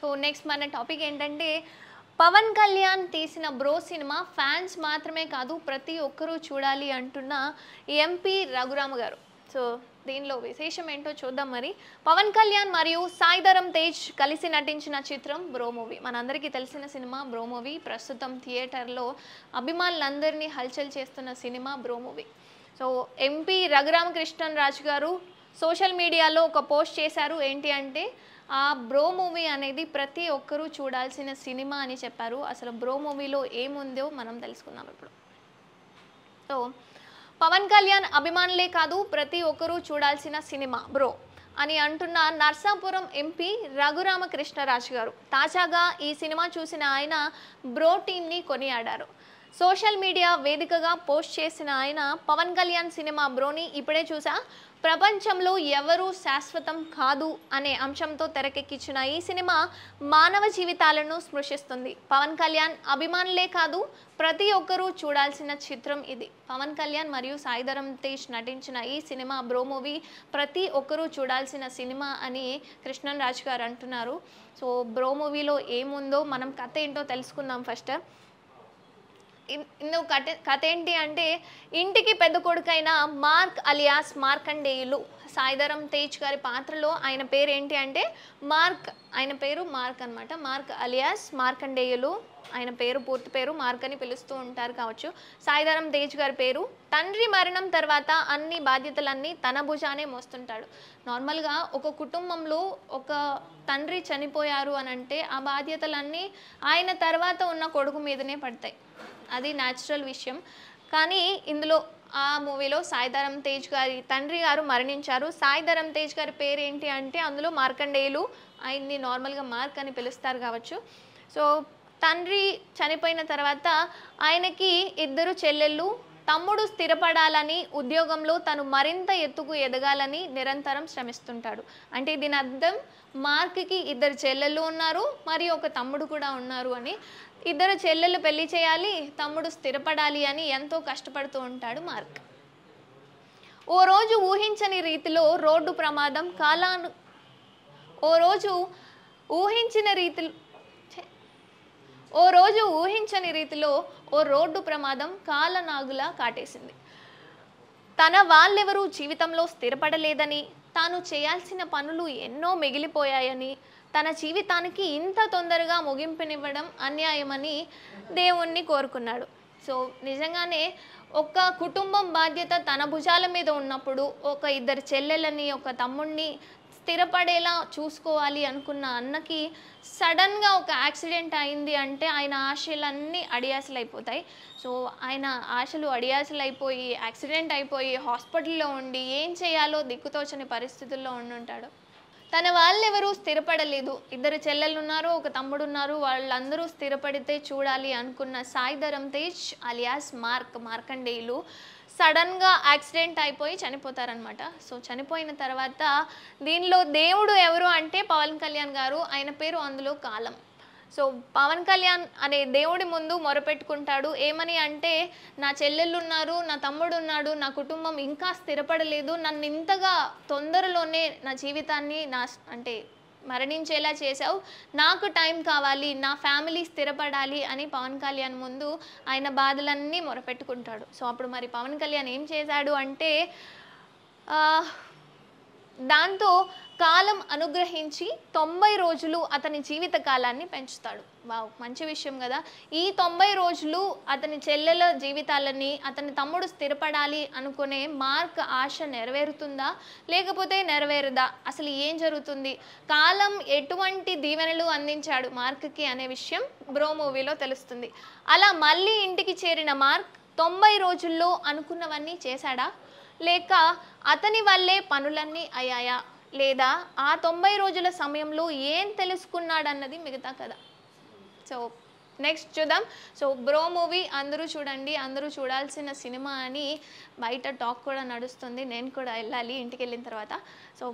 so next మన topic ఏంటంటే పవన్ కళ్యాణ్ తీసిన బ్రో సినిమా ఫ్యాన్స్ మాత్రమే కాదు ప్రతి ఒక్కరూ చూడాలి అంటున్న ఎంపీ రఘురామ గారు సో దీనిలో విశేషం ఏంటో చూద్దాం మరి పవన్ కళ్యాణ్ మరియు సాయిధరం తేజ్ కలిసి నటించిన చిత్రం బ్రో మూవీ మనందరికీ తెలిసిన సినిమా బ్రో మూవీ ప్రస్తుతం థియేటర్లో అభిమానులందరినీ హల్చల్ చేస్తున్న cinema bro movie so MP Raghuramakrishnan Raju garu social మీడియాలో ఒక పోస్ట్ చేశారు ఏంటి అంటే ఆ బ్రో మూవీ అనేది ప్రతి ఒక్కరూ చూడాల్సిన సినిమా అని చెప్పారు అసలు బ్రో మూవీలో ఏముందో మనం తెలుసుకుందాం ఇప్పుడు సో పవన్ కళ్యాణ్ అభిమానులే కాదు ప్రతి ఒక్కరూ చూడాల్సిన సినిమా బ్రో అని అంటున్న నర్సాపురం ఎంపీ రఘురామకృష్ణరాజు గారు తాజాగా ఈ సినిమా చూసిన ఆయన బ్రో టీమ్ని కొనియాడారు సోషల్ మీడియా వేదికగా పోస్ట్ చేసిన ఆయన పవన్ కళ్యాణ్ సినిమా బ్రోని ఇప్పుడే చూసా ప్రపంచంలో ఎవరూ శాశ్వతం కాదు అనే అంశంతో తెరకెక్కించిన ఈ సినిమా మానవ జీవితాలను స్పృశిస్తుంది పవన్ కళ్యాణ్ అభిమానులే కాదు ప్రతి ఒక్కరూ చూడాల్సిన చిత్రం ఇది పవన్ కళ్యాణ్ మరియు సాయిధరం తేజ్ నటించిన ఈ సినిమా బ్రో మూవీ ప్రతి ఒక్కరూ చూడాల్సిన సినిమా అని కృష్ణన్ రాజు గారు అంటున్నారు సో బ్రో మూవీలో ఏముందో మనం కథ ఏంటో తెలుసుకుందాం ఫస్ట్ ఇందు కథ కథ ఏంటి అంటే ఇంటికి పెద్ద కొడుకైన మార్క్ అలియాస్ మార్కండేయులు సాయిధరం తేజ్ గారి పాత్రలో ఆయన పేరు ఏంటి అంటే మార్క్ ఆయన పేరు మార్క్ అనమాట మార్క్ అలియాస్ మార్కండేయులు ఆయన పేరు పూర్తి పేరు మార్క్ అని పిలుస్తూ ఉంటారు కావచ్చు సాయిధరం తేజ్ గారి పేరు తండ్రి మరణం తర్వాత అన్ని బాధ్యతలన్నీ తన భుజానే మోస్తుంటాడు నార్మల్గా ఒక కుటుంబంలో ఒక తండ్రి చనిపోయారు అని అంటే ఆ బాధ్యతలన్నీ ఆయన తర్వాత ఉన్న కొడుకు మీదనే పడతాయి అది న్యాచురల్ విషయం కానీ ఇందులో ఆ మూవీలో సాయిధరం తేజ్ గారి తండ్రి గారు మరణించారు సాయిధరం తేజ్ గారి పేరు ఏంటి అంటే అందులో మార్కండేయులు ఆయన్ని నార్మల్గా మార్క్ అని పిలుస్తారు కావచ్చు సో తండ్రి చనిపోయిన తర్వాత ఆయనకి ఇద్దరు చెల్లెళ్ళు తమ్ముడు స్థిరపడాలని ఉద్యోగంలో తను మరింత ఎత్తుకు ఎదగాలని నిరంతరం శ్రమిస్తుంటాడు అంటే దీని అర్థం మార్క్కి ఇద్దరు చెల్లెళ్ళు ఉన్నారు మరియు ఒక తమ్ముడు కూడా ఉన్నారు అని ఇద్దరు చెల్లెళ్ళు పెళ్లి చేయాలి తమ్ముడు స్థిరపడాలి అని ఎంతో కష్టపడుతూ ఉంటాడు మార్క్ ఓ రోజు ఊహించని రీతిలో రోడ్డు ప్రమాదం కాలాను ఓ రోజు ఊహించిన రీతిలో ఓ రోజు ఊహించని రీతిలో ఓ రోడ్డు ప్రమాదం కాలనాగులా కాటేసింది తన వాళ్ళెవరూ జీవితంలో స్థిరపడలేదని తాను చేయాల్సిన పనులు ఎన్నో మిగిలిపోయాయని తన జీవితానికి ఇంత తొందరగా ముగింపునివ్వడం అన్యాయమని దేవుణ్ణి కోరుకున్నాడు సో నిజంగానే ఒక కుటుంబం బాధ్యత తన భుజాల మీద ఉన్నప్పుడు ఒక ఇద్దరు చెల్లెలని ఒక తమ్ముణ్ణి స్థిరపడేలా చూసుకోవాలి అనుకున్న అన్నకి సడన్గా ఒక యాక్సిడెంట్ అయింది అంటే ఆయన ఆశలన్నీ అడియాసలు అయిపోతాయి సో ఆయన ఆశలు అడియాసలు అయిపోయి యాక్సిడెంట్ అయిపోయి హాస్పిటల్లో ఉండి ఏం చేయాలో దిక్కుతోచని పరిస్థితుల్లో ఉండుంటాడు తన వాళ్ళు ఎవరూ స్థిరపడలేదు ఇద్దరు చెల్లెలు ఉన్నారు ఒక తమ్ముడు ఉన్నారు వాళ్ళందరూ స్థిరపడితే చూడాలి అనుకున్న సాయి ధరం తేజ్ అలియాస్ మార్క్ మార్కండేయులు సడన్గా యాక్సిడెంట్ అయిపోయి చనిపోతారనమాట సో చనిపోయిన తర్వాత దీనిలో దేవుడు ఎవరు అంటే పవన్ కళ్యాణ్ గారు ఆయన పేరు అందులో కాలం సో పవన్ కళ్యాణ్ అనే దేవుడి ముందు మొరపెట్టుకుంటాడు ఏమని అంటే నా చెల్లెళ్ళు ఉన్నారు నా తమ్ముడు ఉన్నాడు నా కుటుంబం ఇంకా స్థిరపడలేదు నన్ను ఇంతగా తొందరలోనే నా జీవితాన్ని నా అంటే మరణించేలా చేశావు నాకు టైం కావాలి నా ఫ్యామిలీ స్థిరపడాలి అని పవన్ కళ్యాణ్ ముందు ఆయన బాధలన్నీ మొరపెట్టుకుంటాడు సో అప్పుడు మరి పవన్ కళ్యాణ్ ఏం చేశాడు అంటే దాంతో కాలం అనుగ్రహించి తొంభై రోజులు అతని జీవిత కాలాన్ని పెంచుతాడు వావ్ మంచి విషయం కదా ఈ తొంభై రోజులు అతని చెల్లెల జీవితాలని అతని తమ్ముడు స్థిరపడాలి అనుకునే మార్క్ ఆశ నెరవేరుతుందా లేకపోతే నెరవేరుదా అసలు ఏం జరుగుతుంది కాలం ఎటువంటి దీవెనలు అందించాడు మార్క్కి అనే విషయం బ్రో మూవీలో తెలుస్తుంది అలా మళ్ళీ ఇంటికి చేరిన మార్క్ తొంభై రోజుల్లో అనుకున్నవన్నీ చేశాడా లేక అతని వల్లే పనులన్నీ అయ్యాయా లేదా ఆ తొంభై రోజుల సమయంలో ఏం తెలుసుకున్నాడన్నది మిగతా కథ సో నెక్స్ట్ చూద్దాం సో బ్రో మూవీ అందరూ చూడండి అందరూ చూడాల్సిన సినిమా అని బయట టాక్ కూడా నడుస్తుంది నేను కూడా వెళ్ళాలి ఇంటికి వెళ్ళిన తర్వాత సో